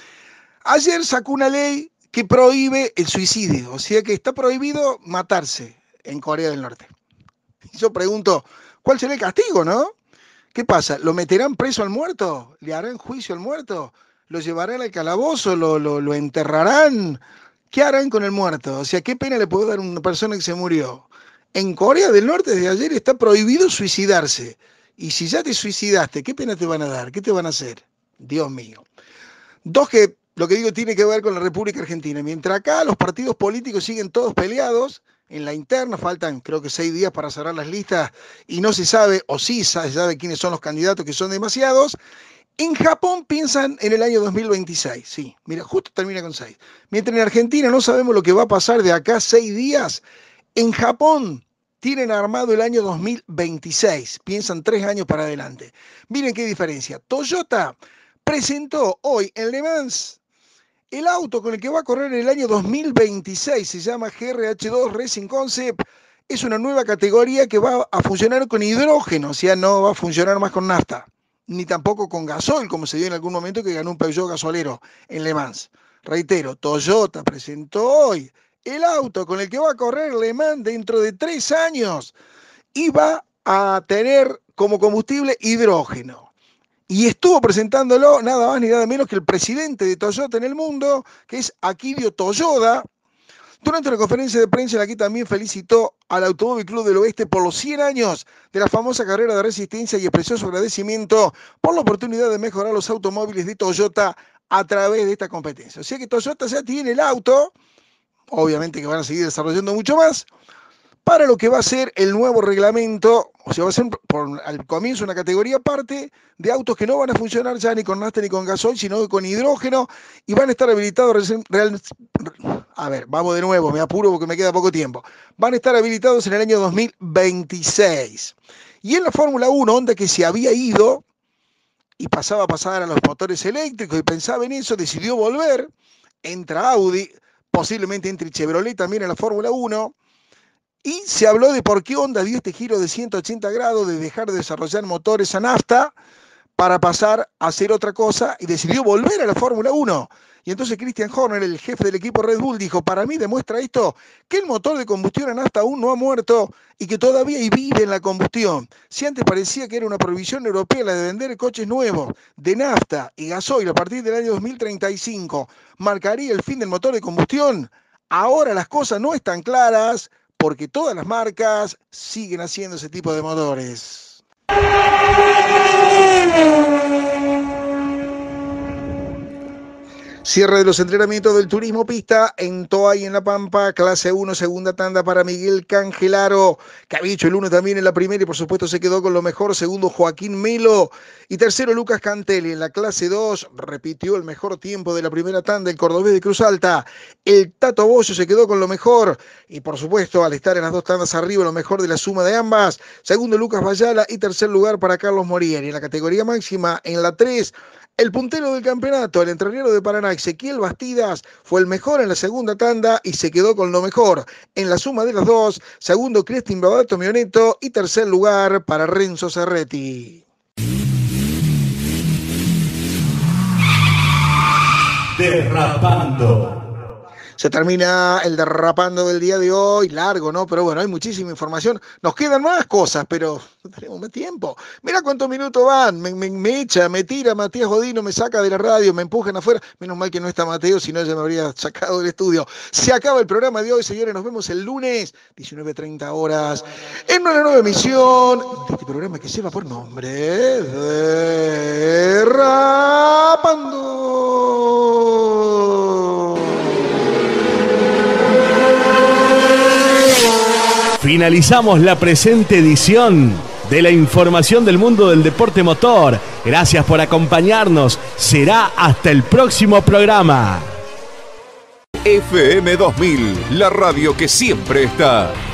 Ayer sacó una ley que prohíbe el suicidio, o sea que está prohibido matarse en Corea del Norte. Yo pregunto, ¿cuál será el castigo, no? ¿Qué pasa? ¿Lo meterán preso al muerto? ¿Le harán juicio al muerto? ¿Lo llevarán al calabozo? ¿Lo, lo, lo enterrarán? ¿Qué harán con el muerto? O sea, ¿qué pena le puede dar a una persona que se murió? en Corea del Norte desde ayer está prohibido suicidarse. Y si ya te suicidaste, ¿qué pena te van a dar? ¿Qué te van a hacer? Dios mío. Dos que lo que digo tiene que ver con la República Argentina. Mientras acá los partidos políticos siguen todos peleados en la interna, faltan creo que seis días para cerrar las listas y no se sabe, o sí se sabe quiénes son los candidatos, que son demasiados. En Japón piensan en el año 2026, sí, mira, justo termina con seis. Mientras en Argentina no sabemos lo que va a pasar de acá seis días, en Japón tienen armado el año 2026, piensan tres años para adelante. Miren qué diferencia. Toyota presentó hoy en Le Mans el auto con el que va a correr el año 2026, se llama GRH2 Racing Concept. Es una nueva categoría que va a funcionar con hidrógeno, o sea, no va a funcionar más con nafta, ni tampoco con gasoil, como se dio en algún momento que ganó un Peugeot gasolero en Le Mans. Reitero, Toyota presentó hoy el auto con el que va a correr Le Mans dentro de tres años iba a tener como combustible hidrógeno. Y estuvo presentándolo nada más ni nada menos que el presidente de Toyota en el mundo, que es Akirio Toyoda. Durante la conferencia de prensa, en la que también felicitó al Automóvil Club del Oeste por los 100 años de la famosa carrera de resistencia y expresó su agradecimiento por la oportunidad de mejorar los automóviles de Toyota a través de esta competencia. O sea que Toyota ya tiene el auto, obviamente que van a seguir desarrollando mucho más, para lo que va a ser el nuevo reglamento, o sea, va a ser por, al comienzo una categoría aparte de autos que no van a funcionar ya ni con nafta ni con gasoil, sino con hidrógeno, y van a estar habilitados, realmente. a ver, vamos de nuevo, me apuro porque me queda poco tiempo, van a estar habilitados en el año 2026. Y en la Fórmula 1, onda que se había ido y pasaba a pasar a los motores eléctricos y pensaba en eso, decidió volver, entra Audi, posiblemente entre Chevrolet también en la Fórmula 1. Y se habló de por qué Honda dio este giro de 180 grados, de dejar de desarrollar motores a nafta para pasar a hacer otra cosa y decidió volver a la Fórmula 1. Y entonces Christian Horner, el jefe del equipo Red Bull, dijo, para mí demuestra esto que el motor de combustión a nafta aún no ha muerto y que todavía vive en la combustión. Si antes parecía que era una prohibición europea la de vender coches nuevos de nafta y gasoil a partir del año 2035, marcaría el fin del motor de combustión, ahora las cosas no están claras porque todas las marcas siguen haciendo ese tipo de motores. Cierre de los entrenamientos del turismo pista en Toa y en La Pampa, clase 1, segunda tanda para Miguel Cangelaro. Cabicho el 1 también en la primera y por supuesto se quedó con lo mejor. Segundo, Joaquín Melo. Y tercero, Lucas Cantelli. En la clase 2 repitió el mejor tiempo de la primera tanda el cordobés de Cruz Alta. El Tato Bosio se quedó con lo mejor. Y por supuesto, al estar en las dos tandas arriba, lo mejor de la suma de ambas. Segundo, Lucas Vallala. Y tercer lugar para Carlos Y En la categoría máxima, en la 3, el puntero del campeonato, el entrenero de Paraná. Ezequiel Bastidas fue el mejor en la segunda tanda y se quedó con lo mejor. En la suma de las dos, segundo Cristin Babato Mioneto y tercer lugar para Renzo Cerretti. Derrapando se termina el derrapando del día de hoy, largo, ¿no? Pero bueno, hay muchísima información. Nos quedan más cosas, pero no tenemos más tiempo. Mira cuántos minutos van, me, echa, me tira Matías Godino, me saca de la radio, me empujan afuera. Menos mal que no está Mateo, si no ya me habría sacado del estudio. Se acaba el programa de hoy, señores, nos vemos el lunes, 19.30 horas, en una nueva emisión de este programa que lleva por nombre Derrapando. Finalizamos la presente edición de la información del mundo del deporte motor. Gracias por acompañarnos. Será hasta el próximo programa. FM 2000, la radio que siempre está.